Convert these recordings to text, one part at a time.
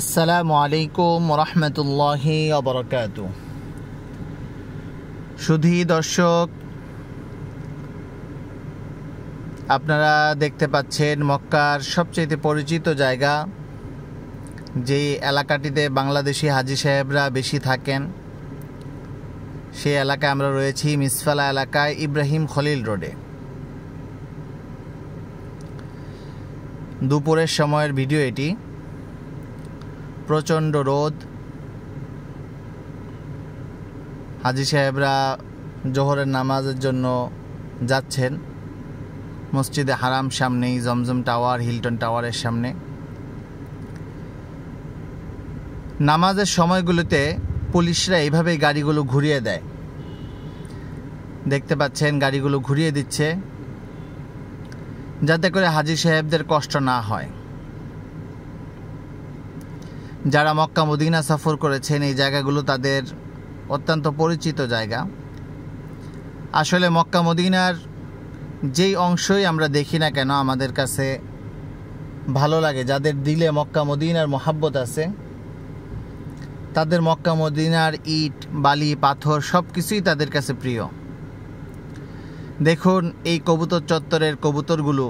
আসসালামু আলাইকুম রহমতুল্লাহি অবরকাত সুধী দর্শক আপনারা দেখতে পাচ্ছেন মক্কার সবচেয়ে পরিচিত জায়গা যে এলাকাটিতে বাংলাদেশি হাজি সাহেবরা বেশি থাকেন সেই এলাকায় আমরা রয়েছি মিসফালা এলাকায় ইব্রাহিম খলিল রোডে দুপুরের সময়ের ভিডিও এটি প্রচণ্ড রোদ হাজি সাহেবরা জোহরের নামাজের জন্য যাচ্ছেন মসজিদে হারাম সামনেই জমজম টাওয়ার হিলটন টাওয়ারের সামনে নামাজের সময়গুলোতে পুলিশরা এইভাবেই গাড়িগুলো ঘুরিয়ে দেয় দেখতে পাচ্ছেন গাড়িগুলো ঘুরিয়ে দিচ্ছে যাতে করে হাজি সাহেবদের কষ্ট না হয় যারা মক্কা মদিনা সফর করেছেন এই জায়গাগুলো তাদের অত্যন্ত পরিচিত জায়গা আসলে মক্কা মদিনার যেই অংশই আমরা দেখি না কেন আমাদের কাছে ভালো লাগে যাদের দিলে মক্কা মদিনার মহাব্বত আছে তাদের মক্কা মদিনার ইট বালি পাথর সব কিছুই তাদের কাছে প্রিয় দেখুন এই কবুতর চত্বরের কবুতরগুলো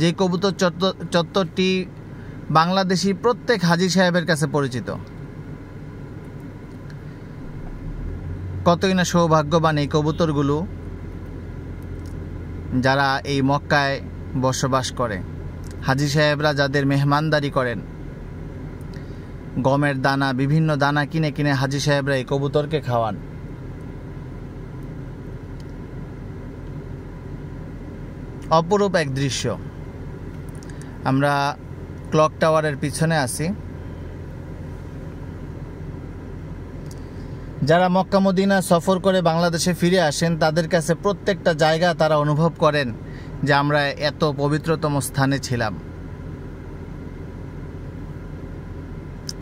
যে কবুতর চত্বর চত্বরটি বাংলাদেশি প্রত্যেক হাজি সাহেবের কাছে পরিচিত কতই না সৌভাগ্যবান এই কবুতরগুলো যারা এই মক্কায় বসবাস করে হাজি সাহেবরা যাদের মেহমানদারি করেন গমের দানা বিভিন্ন দানা কিনে কিনে হাজি সাহেবরা এই কবুতরকে খাওয়ান অপরূপ এক দৃশ্য আমরা ক্লক টাওয়ারের পিছনে আছি যারা মক্কা সফর করে বাংলাদেশে ফিরে আসেন তাদের কাছে প্রত্যেকটা জায়গা তারা অনুভব করেন যে আমরা এত পবিত্রতম স্থানে ছিলাম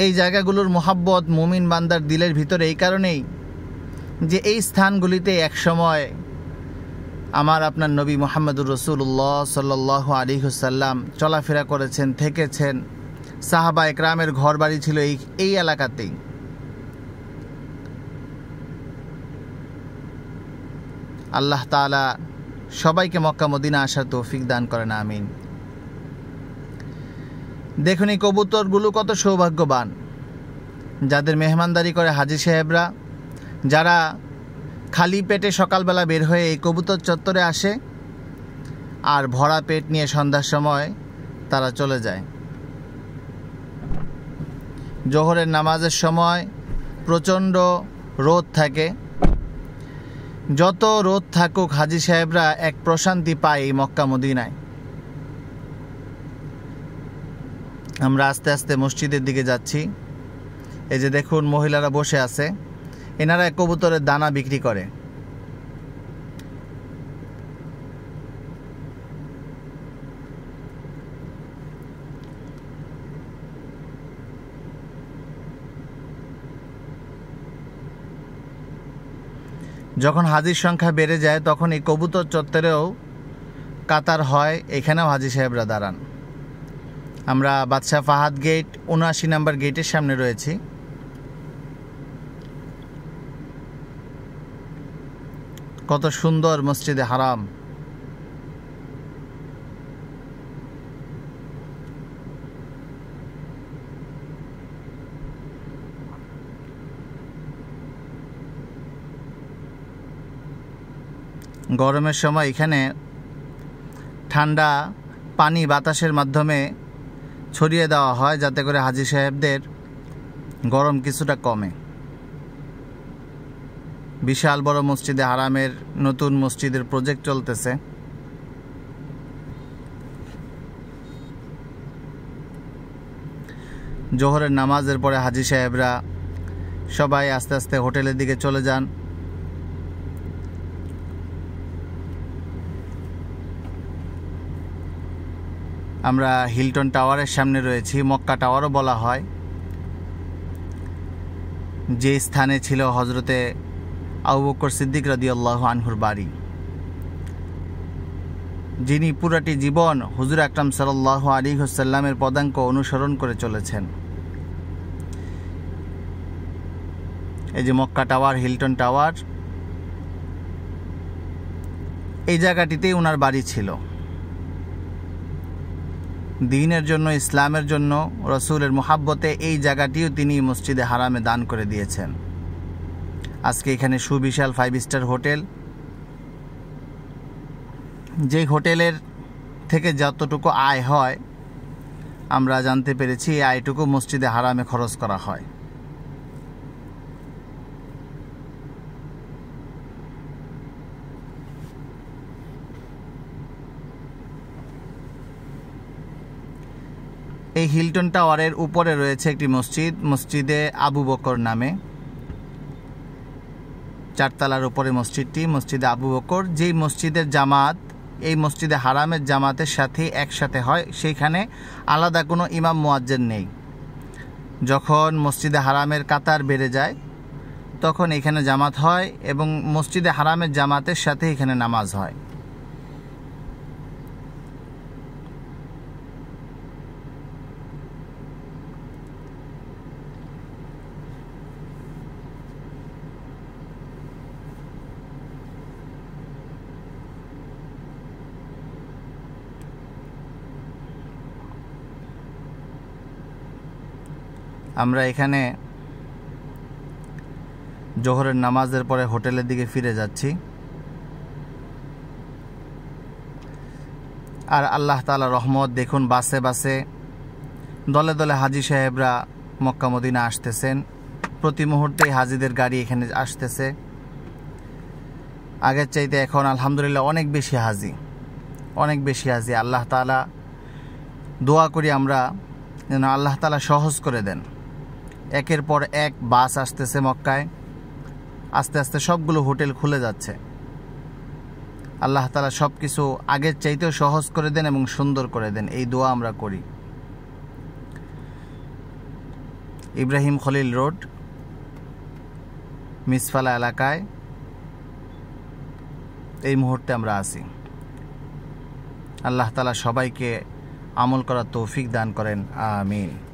এই জায়গাগুলোর মোহাব্বত মুমিন বান্দার দিলের ভিতরে এই কারণেই যে এই স্থানগুলিতে একসময় আমার আপনার নবী মোহাম্মদুর রসুল্লাহ সাল্লাহ আলিহসাল্লাম চলাফেরা করেছেন থেকেছেন সাহাবা একরামের ঘর বাড়ি ছিল এই এই এলাকাতেই আল্লাহ তালা সবাইকে মক্কা মদিনা আসার তৌফিক দান করেন আমিন দেখুন এই কবুতরগুলো কত সৌভাগ্যবান যাদের মেহমানদারি করে হাজি সাহেবরা যারা খালি পেটে সকালবেলা বের হয়ে এই কবুতর চত্বরে আসে আর ভরা পেট নিয়ে সন্ধ্যার সময় তারা চলে যায় জোহরের নামাজের সময় প্রচণ্ড রোদ থাকে যত রোদ থাকুক হাজি সাহেবরা এক প্রশান্তি পায় এই মক্কা মদিনায় আমরা আস্তে আস্তে মসজিদের দিকে যাচ্ছি এই যে দেখুন মহিলারা বসে আছে এনারা কবুতরের দানা বিক্রি করে যখন হাজির সংখ্যা বেড়ে যায় তখন এই কবুতর চত্বরেও কাতার হয় এখানেও হাজি সাহেবরা দাঁড়ান আমরা বাদশাহ ফাহাদ গেট উনআশি নাম্বার গেটের সামনে রয়েছি কত সুন্দর মসজিদে হারাম গরমের সময় এখানে ঠান্ডা পানি বাতাসের মাধ্যমে ছড়িয়ে দেওয়া হয় যাতে করে হাজি সাহেবদের গরম কিছুটা কমে বিশাল বড় মসজিদে হারামের নতুন মসজিদের প্রজেক্ট চলতেছে জোহরের নামাজের পরে হাজি সাহেবরা সবাই আস্তে আস্তে হোটেলের দিকে চলে যান আমরা হিলটন টাওয়ারের সামনে রয়েছি মক্কা টাওয়ারও বলা হয় যে স্থানে ছিল হজরতে আউবকর বকর সিদ্দিক রাদিয়াল্লাহ আনহুর বাড়ি যিনি পুরাটি জীবন হুজুর আকরাম সাল্লাহ আলী হোসাল্লামের পদাঙ্ক অনুসরণ করে চলেছেন এই যে মক্কা টাওয়ার হিলটন টাওয়ার এই জায়গাটিতেই ওনার বাড়ি ছিল দিনের জন্য ইসলামের জন্য রসুলের মোহাব্বতে এই জায়গাটিও তিনি মসজিদে হারামে দান করে দিয়েছেন আজকে এখানে সুবিশাল ফাইভ স্টার হোটেল যে হোটেলের থেকে যতটুকু আয় হয় আমরা জানতে পেরেছি আয়টুকু মসজিদে হারামে খরচ করা হয় এই হিলটন টাওয়ারের উপরে রয়েছে একটি মসজিদ মসজিদে আবু বকর নামে চারতলার উপরে মসজিদটি মসজিদে আবু বকর যেই মসজিদের জামাত এই মসজিদে হারামের জামাতের সাথে একসাথে হয় সেইখানে আলাদা কোনো ইমাম মোয়াজ্জের নেই যখন মসজিদে হারামের কাতার বেড়ে যায় তখন এখানে জামাত হয় এবং মসজিদে হারামের জামাতের সাথে এখানে নামাজ হয় আমরা এখানে জোহরের নামাজের পরে হোটেলের দিকে ফিরে যাচ্ছি আর আল্লাহ তালা রহমত দেখুন বাসে বাসে দলে দলে হাজি সাহেবরা মক্কা মদিনা আসতেছেন প্রতি মুহূর্তেই হাজিদের গাড়ি এখানে আসতেছে আগের চাইতে এখন আলহামদুলিল্লাহ অনেক বেশি হাজি অনেক বেশি হাজি আল্লাহ তালা দোয়া করি আমরা যেন আল্লাহ তালা সহজ করে দেন একের পর এক বাস আসতেছে মক্কায় আস্তে আস্তে সবগুলো হোটেল খুলে যাচ্ছে আল্লাহ তালা সব কিছু আগের চাইতেও সহজ করে দেন এবং সুন্দর করে দেন এই দোয়া আমরা করি ইব্রাহিম খলিল রোড মিসফালা এলাকায় এই মুহূর্তে আমরা আছি আল্লাহ তালা সবাইকে আমল করার তৌফিক দান করেন আমিন